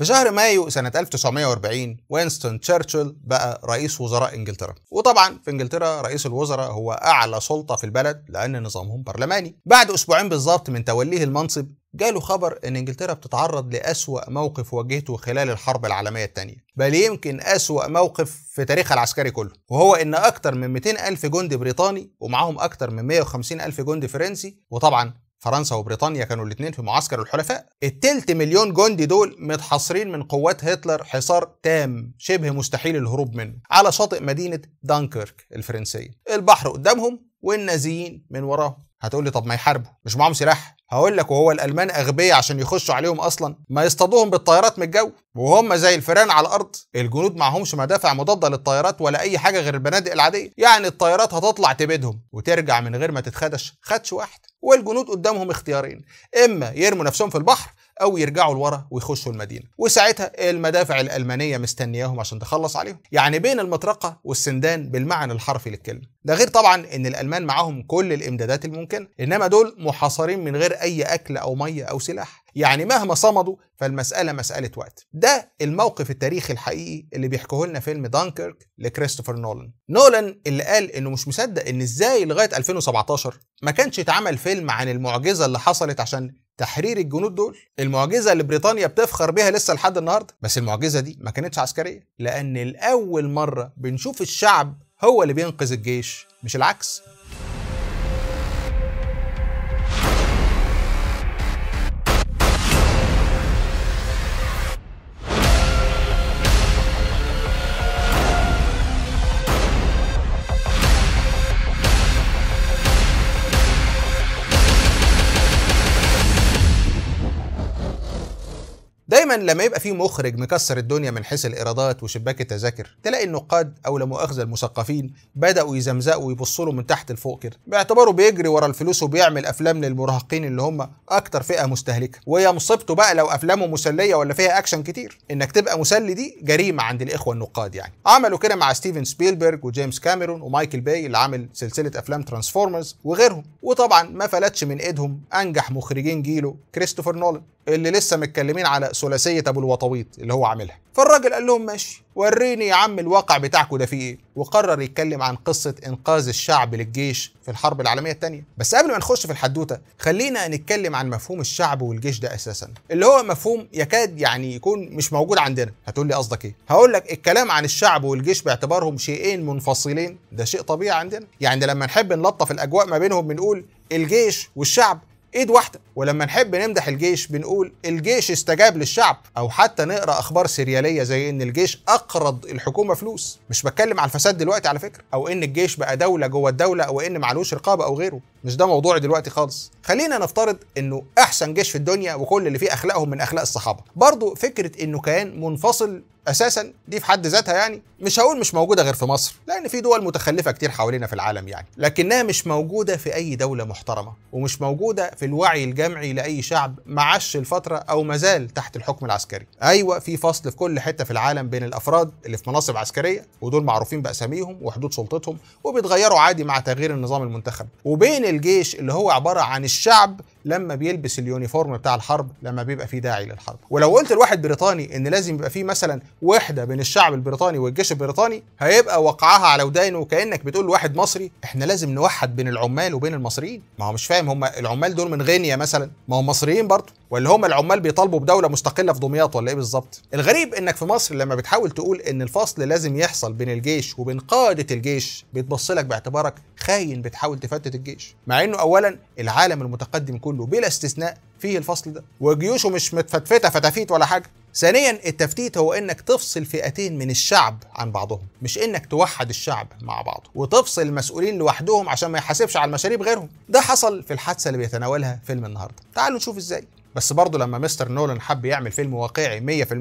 في شهر مايو سنة 1940 وينستون تشرشل بقى رئيس وزراء انجلترا وطبعا في انجلترا رئيس الوزراء هو اعلى سلطة في البلد لان نظامهم برلماني بعد اسبوعين بالظبط من توليه المنصب جاله خبر ان انجلترا بتتعرض لأسوأ موقف واجهته خلال الحرب العالمية الثانية بل يمكن أسوأ موقف في تاريخها العسكري كله وهو ان اكتر من 200 الف جندي بريطاني ومعاهم اكتر من 150 الف جندي فرنسي وطبعا فرنسا وبريطانيا كانوا الاثنين في معسكر الحلفاء التلت مليون جندي دول متحصرين من قوات هتلر حصار تام شبه مستحيل الهروب منه على شاطئ مدينة دانكيرك الفرنسية البحر قدامهم والنازيين من وراهم هتقول لي طب ما يحاربوا مش معاهم سلاح هقول لك وهو الالمان اغبياء عشان يخشوا عليهم اصلا ما يصطادوهم بالطيارات من الجو وهم زي الفئران على الارض الجنود معهمش مدافع مضاده للطيارات ولا اي حاجه غير البنادق العاديه يعني الطيارات هتطلع تبيدهم وترجع من غير ما تتخدش خدش واحد والجنود قدامهم اختيارين اما يرموا نفسهم في البحر او يرجعوا لورا ويخشوا المدينه وساعتها المدافع الالمانيه مستنياهم عشان تخلص عليهم يعني بين المطرقه والسندان بالمعنى الحرفي للكلمه ده غير طبعا ان الالمان معاهم كل الامدادات الممكنه انما دول محاصرين من غير اي اكل او ميه او سلاح يعني مهما صمدوا فالمسألة مسألة وقت ده الموقف التاريخي الحقيقي اللي بيحكوه لنا فيلم دانكيرك لكريستوفر نولان نولان اللي قال انه مش مصدق ان ازاي لغاية 2017 ما كانش اتعمل فيلم عن المعجزة اللي حصلت عشان تحرير الجنود دول المعجزه اللي بريطانيا بتفخر بيها لسه لحد النهارده بس المعجزه دي ما كانتش عسكريه لان لاول مره بنشوف الشعب هو اللي بينقذ الجيش مش العكس دايما لما يبقى في مخرج مكسر الدنيا من حيث الايرادات وشباك التذاكر تلاقي النقاد او لا مؤاخذه المثقفين بداوا يزمزقوا ويبصوا له من تحت لفوق كده باعتباره بيجري ورا الفلوس وبيعمل افلام للمراهقين اللي هم اكتر فئه مستهلكه ويا مصيبته بقى لو افلامه مسليه ولا فيها اكشن كتير انك تبقى مسلي دي جريمه عند الاخوه النقاد يعني عملوا كده مع ستيفن سبيلبرج وجيمس كاميرون ومايكل باي اللي عامل سلسله افلام ترانسفورمرز وغيرهم وطبعا ما فلتش من ايدهم انجح مخرجين جيله كريستوفر نولان اللي لسه متكلمين على ثلاثيه ابو الوطويط اللي هو عاملها فالراجل قال لهم ماشي وريني يا عم الواقع بتاعكم ده فيه ايه وقرر يتكلم عن قصه انقاذ الشعب للجيش في الحرب العالميه الثانيه بس قبل ما نخش في الحدوته خلينا نتكلم عن مفهوم الشعب والجيش ده اساسا اللي هو مفهوم يكاد يعني يكون مش موجود عندنا هتقول لي قصدك ايه هقول لك الكلام عن الشعب والجيش باعتبارهم شيئين منفصلين ده شيء طبيعي عندنا يعني لما نحب نلطف الاجواء ما بينهم بنقول الجيش والشعب ايد واحده ولما نحب نمدح الجيش بنقول الجيش استجاب للشعب او حتى نقرا اخبار سرياليه زي ان الجيش اقرض الحكومه فلوس مش بتكلم على الفساد دلوقتي على فكره او ان الجيش بقى دوله جوه الدوله او ان معلوش رقابه او غيره مش ده موضوعي دلوقتي خالص خلينا نفترض انه احسن جيش في الدنيا وكل اللي فيه اخلاقهم من اخلاق الصحابه برضه فكره انه كيان منفصل اساسا دي في حد ذاتها يعني مش هقول مش موجوده غير في مصر لان في دول متخلفه كتير حوالينا في العالم يعني لكنها مش موجوده في اي دوله محترمه ومش موجوده في الوعي الجمعي لاي شعب معش الفتره او مازال تحت الحكم العسكري ايوه في فصل في كل حته في العالم بين الافراد اللي في مناصب عسكريه ودول معروفين باساميهم وحدود سلطتهم وبيتغيروا عادي مع تغيير النظام المنتخب وبين الجيش اللي هو عباره عن الشعب لما بيلبس اليونيفورم بتاع الحرب لما بيبقى فيه داعي للحرب ولو قلت لواحد بريطاني ان لازم يبقى فيه مثلا وحده بين الشعب البريطاني والجيش البريطاني هيبقى وقعها على ودانه وكانك بتقول لواحد مصري احنا لازم نوحد بين العمال وبين المصريين ما هو مش فاهم هم العمال دول من غينيا مثلا ما هم مصريين برضه ولا هم العمال بيطالبوا بدوله مستقله في دمياط ولا ايه بالظبط الغريب انك في مصر لما بتحاول تقول ان الفصل لازم يحصل بين الجيش وبين قاده الجيش بيتبص لك باعتبارك خاين بتحاول تفتت الجيش مع انه اولا العالم المتقدم كله بلا استثناء فيه الفصل ده وجيوشه مش متفتفته فتافيت ولا حاجه ثانيا التفتيت هو انك تفصل فئتين من الشعب عن بعضهم مش انك توحد الشعب مع بعضه وتفصل المسؤولين لوحدهم عشان ما يحاسبش على المشاريب غيرهم ده حصل في الحادثه اللي بيتناولها فيلم النهارده تعالوا نشوف ازاي بس برضه لما مستر نولان حب يعمل فيلم واقعي 100%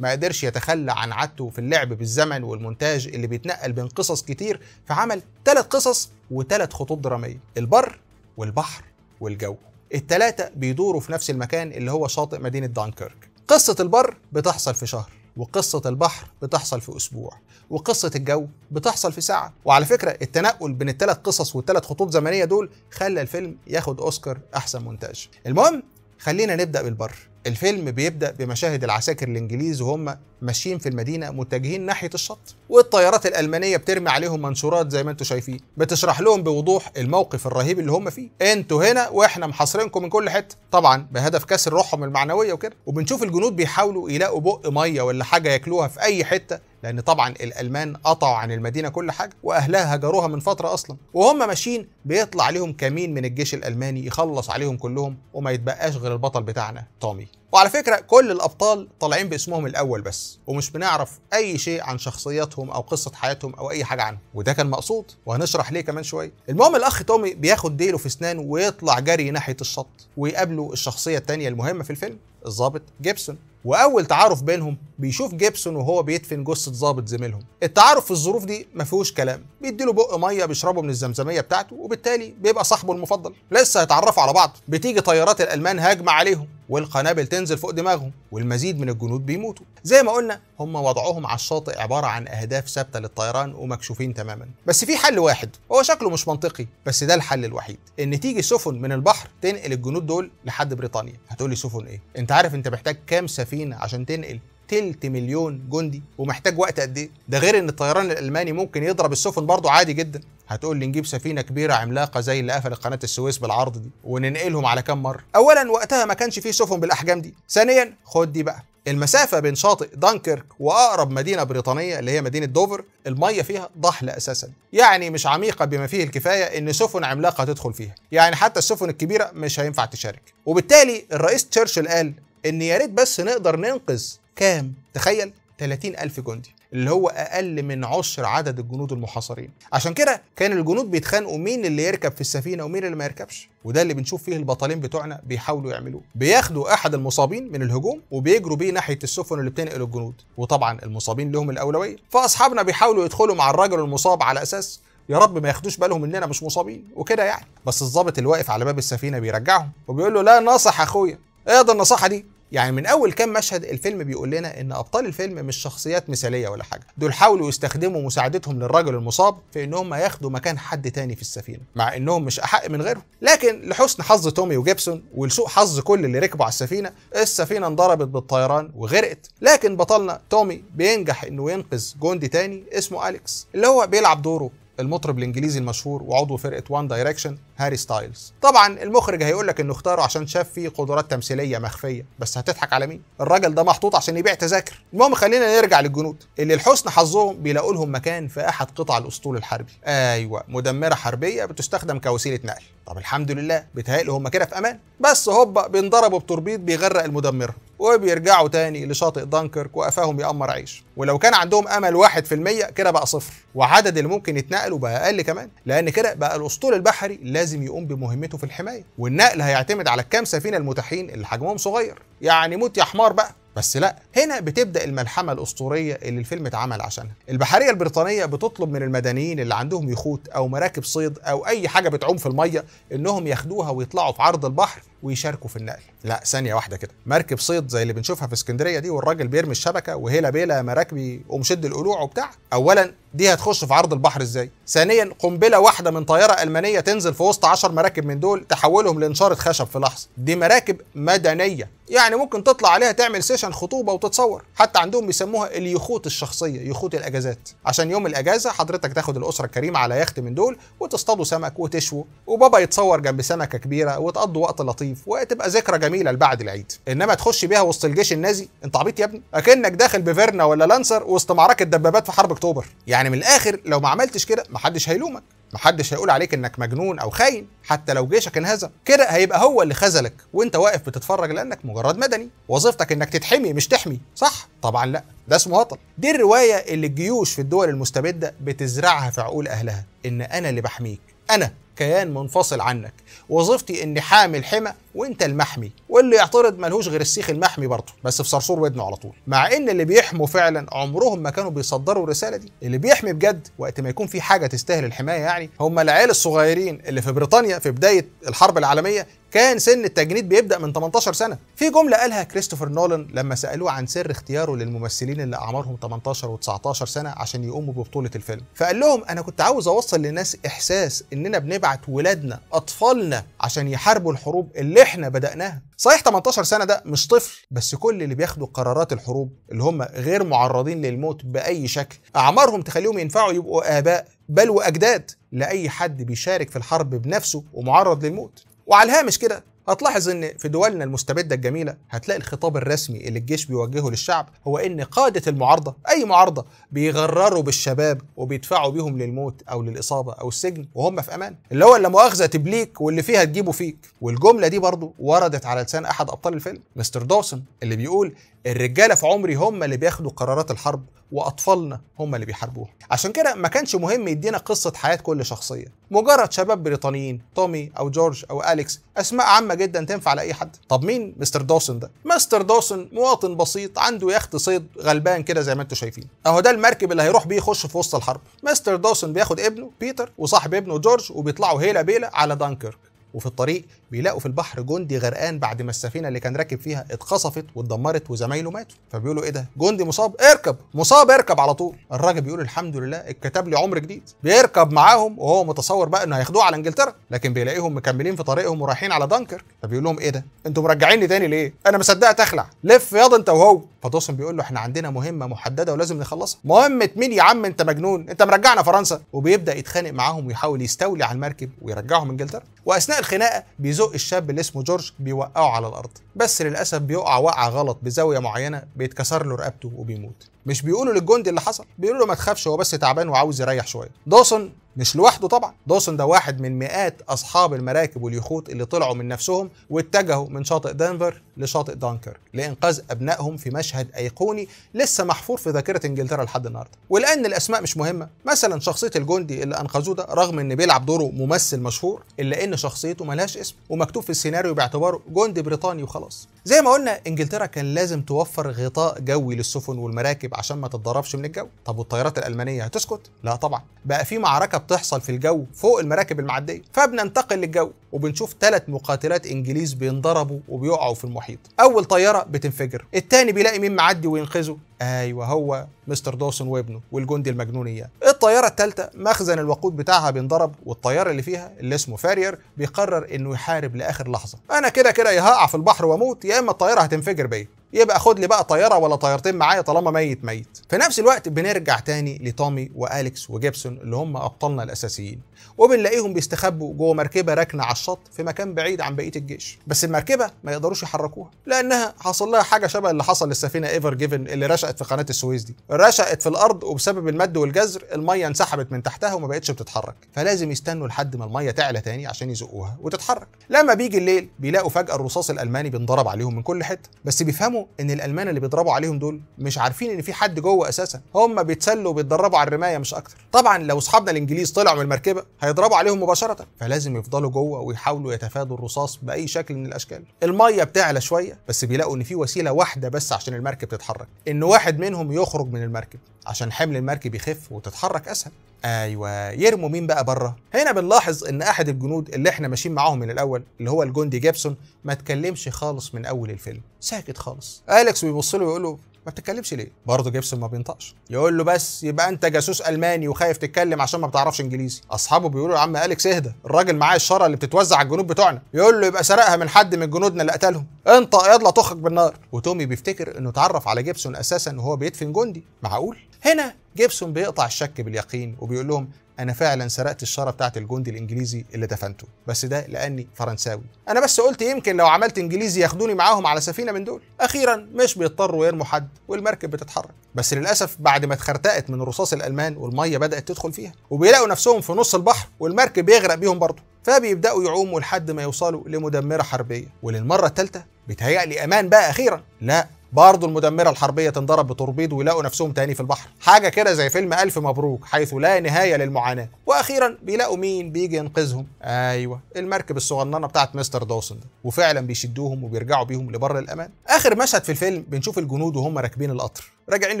ما قدرش يتخلى عن عادته في اللعب بالزمن والمونتاج اللي بيتنقل بين قصص كتير فعمل ثلاث قصص وثلاث خطوط دراميه البر والبحر والجو الثلاثه بيدوروا في نفس المكان اللي هو شاطئ مدينة دانكيرك قصة البر بتحصل في شهر وقصة البحر بتحصل في أسبوع وقصة الجو بتحصل في ساعة وعلى فكرة التنقل بين الثلاث قصص والثلاث خطوط زمنية دول خلى الفيلم ياخد أوسكار أحسن مونتاج المهم خلينا نبدأ بالبر الفيلم بيبدأ بمشاهد العساكر الإنجليز وهم ماشيين في المدينة متجهين ناحية الشط والطيارات الألمانية بترمي عليهم منشورات زي ما انتوا شايفين بتشرح لهم بوضوح الموقف الرهيب اللي هم فيه انتوا هنا واحنا محاصرينكم من كل حتة طبعا بهدف كسر روحهم المعنوية وكده وبنشوف الجنود بيحاولوا يلاقوا بق مية ولا حاجة ياكلوها في أي حتة لان طبعا الالمان قطعوا عن المدينه كل حاجه واهلها هجروها من فتره اصلا وهم ماشيين بيطلع عليهم كمين من الجيش الالماني يخلص عليهم كلهم وما يتبقاش غير البطل بتاعنا تومي وعلى فكرة كل الأبطال طالعين باسمهم الأول بس ومش بنعرف أي شيء عن شخصياتهم أو قصة حياتهم أو أي حاجة عنهم وده كان مقصود وهنشرح ليه كمان شوية المهم الأخ تومي بياخد ديله في أسنانه ويطلع جري ناحية الشط ويقابله الشخصية الثانيه المهمة في الفيلم الظابط جيبسون واول تعارف بينهم بيشوف جيبسون وهو بيدفن جثه ظابط زميلهم التعارف في الظروف دي ما فيهوش كلام بيديله بق ميه بيشربه من الزمزميه بتاعته وبالتالي بيبقى صاحبه المفضل لسه هيتعرفوا على بعض بتيجي طيارات الالمان هاجمه عليهم والقنابل تنزل فوق دماغهم والمزيد من الجنود بيموتوا زي ما قلنا هم وضعهم على الشاطئ عبارة عن أهداف ثابتة للطيران ومكشوفين تماما بس في حل واحد هو شكله مش منطقي بس ده الحل الوحيد ان تيجي سفن من البحر تنقل الجنود دول لحد بريطانيا هتقولي سفن ايه انت عارف انت محتاج كام سفينة عشان تنقل تلت مليون جندي ومحتاج وقت قد ايه ده غير ان الطيران الالماني ممكن يضرب السفن برضه عادي جدا هتقول لي نجيب سفينه كبيره عملاقه زي اللي قفلت قناه السويس بالعرض دي وننقلهم على كام مره اولا وقتها ما كانش فيه سفن بالاحجام دي ثانيا خد دي بقى المسافة بين شاطئ دانكيرك وأقرب مدينة بريطانية اللي هي مدينة دوفر المية فيها ضحلة أساسا يعني مش عميقة بما فيه الكفاية إن سفن عملاقة تدخل فيها يعني حتى السفن الكبيرة مش هينفع تشارك وبالتالي الرئيس تشرشل قال ان يا ريت بس نقدر ننقذ كام تخيل 30 ألف جندي اللي هو أقل من عشر عدد الجنود المحاصرين عشان كده كان الجنود بيتخانقوا مين اللي يركب في السفينة ومين اللي ما يركبش وده اللي بنشوف فيه البطلين بتوعنا بيحاولوا يعملوه بياخدوا أحد المصابين من الهجوم وبيجروا بيه ناحية السفن اللي بتنقل الجنود وطبعا المصابين لهم الأولوية فأصحابنا بيحاولوا يدخلوا مع الرجل المصاب على أساس يا رب ما ياخدوش بالهم اننا مش مصابين وكده يعني بس الظابط اللي واقف على باب السفينه بيرجعهم وبيقول له لا ناصح اخويا ايه ده النصحه دي يعني من اول كام مشهد الفيلم بيقول لنا ان ابطال الفيلم مش شخصيات مثاليه ولا حاجه دول حاولوا يستخدموا مساعدتهم للرجل المصاب في ان هم ياخدوا مكان حد تاني في السفينه مع انهم مش احق من غيره لكن لحسن حظ تومي وجيبسون ولسوء حظ كل اللي ركبوا على السفينه السفينه انضربت بالطيران وغرقت لكن بطلنا تومي بينجح انه ينقذ جندي تاني اسمه اليكس اللي هو بيلعب دوره المطرب الانجليزي المشهور وعضو فرقه وان دايركشن هاري ستايلز طبعا المخرج هيقول لك انه اختاره عشان شاف فيه قدرات تمثيليه مخفيه بس هتضحك على مين الراجل ده محطوط عشان يبيع تذاكر المهم خلينا نرجع للجنود اللي لحسن حظهم بيلاقوا لهم مكان في احد قطع الاسطول الحربي ايوه مدمره حربيه بتستخدم كوسيله نقل طب الحمد لله بيتهيألي هم كده في امان بس هوبا بينضربوا بتربيط بيغرق المدمره وبيرجعوا تاني لشاطئ دانكرك وقفاهم يأمر عيش ولو كان عندهم امل 1% كده بقى صفر وعدد اللي ممكن يتنقلوا بقى اقل كمان لان كده بقى الاسطول البحري لازم لازم يقوم بمهمته في الحمايه والنقل هيعتمد على الكام سفينه المتاحين اللي حجمهم صغير يعني موت يا حمار بقى بس لا هنا بتبدا الملحمه الاسطوريه اللي الفيلم اتعمل عشانها البحريه البريطانيه بتطلب من المدنيين اللي عندهم يخوت او مراكب صيد او اي حاجه بتعوم في الميه انهم ياخدوها ويطلعوا في عرض البحر ويشاركوا في النقل لا ثانيه واحده كده مركب صيد زي اللي بنشوفها في اسكندريه دي والراجل بيرمي الشبكه وهيلا بيلا مراكبي ومشد القلوع وبتاع اولا دي هتخش في عرض البحر ازاي ثانيا قنبله واحده من طياره المانيه تنزل في وسط 10 مراكب من دول تحولهم لانشاره خشب في لحظه دي مراكب مدنيه يعني ممكن تطلع عليها تعمل سيشن خطوبه وتتصور حتى عندهم بيسموها اليخوت الشخصيه يخوت الاجازات عشان يوم الاجازه حضرتك تاخد الاسره الكريمه على يخت من دول وتصطادوا سمك وتشوا وبابا يتصور جنب سمكه كبيره وتقضوا وقت لطيف لطيف وتبقى ذكرى جميله لبعد العيد انما تخش بيها وسط الجيش النازي انت عبيط يا ابني اكنك داخل بفيرنا ولا لانسر وسط معركه دبابات في حرب اكتوبر يعني من الاخر لو ما عملتش كده محدش هيلومك محدش هيقول عليك انك مجنون او خاين حتى لو جيشك انهزم كده هيبقى هو اللي خذلك وانت واقف بتتفرج لانك مجرد مدني وظيفتك انك تتحمي مش تحمي صح طبعا لا ده اسمه هطل دي الروايه اللي الجيوش في الدول المستبده بتزرعها في عقول اهلها ان انا اللي بحميك انا كيان منفصل عنك وظيفتي اني حامي الحمى وانت المحمي واللي يعترض ملهوش غير السيخ المحمي برضه بس في صرصور ودنه على طول مع ان اللي بيحموا فعلا عمرهم ما كانوا بيصدروا الرساله دي اللي بيحمي بجد وقت ما يكون في حاجه تستاهل الحمايه يعني هم العيال الصغيرين اللي في بريطانيا في بدايه الحرب العالميه كان سن التجنيد بيبدا من 18 سنه في جمله قالها كريستوفر نولان لما سالوه عن سر اختياره للممثلين اللي اعمارهم 18 و19 سنه عشان يقوموا ببطوله الفيلم فقال لهم انا كنت عاوز اوصل للناس احساس اننا بنبع نبعت ولادنا اطفالنا عشان يحاربوا الحروب اللي احنا بدأناها صحيح 18 سنة ده مش طفل بس كل اللي بياخدوا قرارات الحروب اللي هم غير معرضين للموت بأي شكل أعمارهم تخليهم ينفعوا يبقوا آباء بل وأجداد لأي حد بيشارك في الحرب بنفسه ومعرض للموت وعلى الهامش كده هتلاحظ ان في دولنا المستبده الجميله هتلاقي الخطاب الرسمي اللي الجيش بيوجهه للشعب هو ان قاده المعارضه اي معارضه بيغرروا بالشباب وبيدفعوا بيهم للموت او للاصابه او السجن وهم في امان اللي هو اللي مؤاخذه تبليك واللي فيها تجيبه فيك والجمله دي برضه وردت على لسان احد ابطال الفيلم مستر دوسن اللي بيقول الرجاله في عمري هم اللي بياخدوا قرارات الحرب واطفالنا هم اللي بيحاربوها عشان كده ما كانش مهم يدينا قصه حياه كل شخصيه مجرد شباب بريطانيين تومي او جورج او اليكس اسماء عامه جدا تنفع لاي حد طب مين مستر دوسن ده مستر دوسن مواطن بسيط عنده يخت صيد غلبان كده زي ما انتم شايفين اهو ده المركب اللي هيروح بيه يخش في وسط الحرب مستر دوسن بياخد ابنه بيتر وصاحب ابنه جورج وبيطلعوا هيلا بيلا على دانكر وفي الطريق بيلاقوا في البحر جندي غرقان بعد ما السفينه اللي كان راكب فيها اتقصفت واتدمرت وزمايله ماتوا فبيقولوا ايه ده جندي مصاب اركب مصاب اركب على طول الراجل بيقول الحمد لله اتكتب لي عمر جديد بيركب معاهم وهو متصور بقى انه هياخدوه على انجلترا لكن بيلاقيهم مكملين في طريقهم ورايحين على دانكر فبيقول لهم ايه ده انتوا مرجعيني تاني ليه انا ما تخلع لف ياض انت وهو فدوسن بيقول له احنا عندنا مهمه محدده ولازم نخلصها مهمه مين يا عم انت مجنون انت مرجعنا فرنسا وبيبدا يتخانق معاهم ويحاول يستولي على المركب ويرجعهم انجلترا واثناء الخناقه بيزق الشاب اللي اسمه جورج بيوقعه على الارض بس للاسف بيقع وقعه غلط بزاويه معينه بيتكسر له رقبته وبيموت مش بيقولوا للجندي اللي حصل بيقولوا له ما تخافش هو بس تعبان وعاوز يريح شويه دوسون مش لوحده طبعا دوسون ده واحد من مئات اصحاب المراكب واليخوت اللي طلعوا من نفسهم واتجهوا من شاطئ دنفر لشاطئ دانكر لانقاذ ابنائهم في مشهد ايقوني لسه محفور في ذاكره انجلترا لحد النهارده ولان الاسماء مش مهمه مثلا شخصيه الجندي اللي انقذوه ده رغم ان بيلعب دوره ممثل مشهور الا ان شخصيته ملهاش اسم ومكتوب في السيناريو باعتباره جندي بريطاني وخلاص زي ما قلنا انجلترا كان لازم توفر غطاء جوي للسفن والمراكب عشان ما تتضربش من الجو طب والطيارات الالمانيه هتسكت لا طبعا بقى في معركه بتحصل في الجو فوق المراكب المعديه فبننتقل للجو وبنشوف ثلاث مقاتلات انجليز بينضربوا وبيقعوا في المحيط اول طياره بتنفجر الثاني بيلاقي مين معدي وينقذه ايوه هو مستر دوسون وابنه والجندي المجنون اياه الطياره الثالثه مخزن الوقود بتاعها بينضرب والطياره اللي فيها اللي اسمه فارير بيقرر انه يحارب لاخر لحظه انا كده كده يا هقع في البحر واموت يا اما الطياره هتنفجر بيا يبقى خد لي بقى طياره ولا طيارتين معايا طالما ميت ميت في نفس الوقت بنرجع تاني لتومي واليكس وجيبسون اللي هم ابطالنا الاساسيين وبنلاقيهم بيستخبوا جوه مركبه راكنه على الشط في مكان بعيد عن بقيه الجيش بس المركبه ما يقدروش يحركوها لانها حصل لها حاجه شبه اللي حصل للسفينه ايفر جيفن اللي رشقت في قناه السويس دي رشقت في الارض وبسبب المد والجزر الميه انسحبت من تحتها وما بقتش بتتحرك فلازم يستنوا لحد ما الميه تعلى تاني عشان يزقوها وتتحرك لما بيجي الليل بيلاقوا فجاه الرصاص الالماني بينضرب عليهم من كل حته بس بيفهموا يفهموا ان الالمان اللي بيضربوا عليهم دول مش عارفين ان في حد جوه اساسا هم بيتسلوا وبيتدربوا على الرمايه مش اكتر طبعا لو اصحابنا الانجليز طلعوا من المركبه هيضربوا عليهم مباشره فلازم يفضلوا جوه ويحاولوا يتفادوا الرصاص باي شكل من الاشكال الميه بتعلى شويه بس بيلاقوا ان في وسيله واحده بس عشان المركب تتحرك ان واحد منهم يخرج من المركب عشان حمل المركب يخف وتتحرك اسهل ايوه يرموا مين بقى بره هنا بنلاحظ ان احد الجنود اللي احنا ماشيين معاهم من الاول اللي هو الجندي جيبسون ما اتكلمش خالص من اول الفيلم ساكت خالص اليكس بيبص له ويقول له ما بتتكلمش ليه برضه جيبسون ما بينطقش يقول له بس يبقى انت جاسوس الماني وخايف تتكلم عشان ما بتعرفش انجليزي اصحابه بيقولوا يا عم اليكس اهدى الراجل معاه الشاره اللي بتتوزع على الجنود بتوعنا يقول له يبقى سرقها من حد من جنودنا اللي قتلهم انطق يلا تخرج بالنار وتومي بيفتكر انه اتعرف على جيبسون اساسا وهو بيدفن جندي معقول هنا جيبسون بيقطع الشك باليقين وبيقول لهم انا فعلا سرقت الشاره بتاعت الجندي الانجليزي اللي دفنته بس ده لاني فرنساوي انا بس قلت يمكن لو عملت انجليزي ياخدوني معاهم على سفينه من دول اخيرا مش بيضطروا يرموا حد والمركب بتتحرك بس للاسف بعد ما اتخرتقت من الرصاص الالمان والميه بدات تدخل فيها وبيلاقوا نفسهم في نص البحر والمركب بيغرق بيهم برضه فبيبداوا يعوموا لحد ما يوصلوا لمدمره حربيه وللمره الثالثه بيتهيألي امان بقى اخيرا لا برضه المدمره الحربيه تنضرب بتوربيد ويلاقوا نفسهم تاني في البحر حاجه كده زي فيلم الف مبروك حيث لا نهايه للمعاناه واخيرا بيلاقوا مين بيجي ينقذهم ايوه المركب الصغننه بتاعت مستر دوسن ده وفعلا بيشدوهم وبيرجعوا بيهم لبر الامان اخر مشهد في الفيلم بنشوف الجنود وهم راكبين القطر راجعين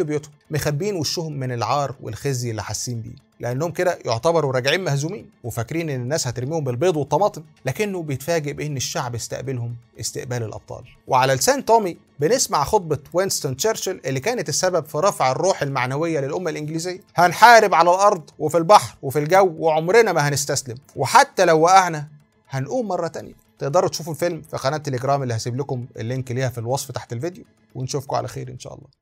لبيوتهم مخبين وشهم من العار والخزي اللي حاسين بيه لانهم كده يعتبروا راجعين مهزومين وفاكرين ان الناس هترميهم بالبيض والطماطم لكنه بيتفاجئ بان الشعب استقبلهم استقبال الابطال وعلى لسان تومي بنسمع خطبة وينستون تشرشل اللي كانت السبب في رفع الروح المعنوية للأمة الإنجليزية هنحارب على الأرض وفي البحر وفي الجو وعمرنا ما هنستسلم وحتى لو وقعنا هنقوم مرة تانية تقدروا تشوفوا الفيلم في قناة تليجرام اللي هسيب لكم اللينك ليها في الوصف تحت الفيديو ونشوفكم على خير إن شاء الله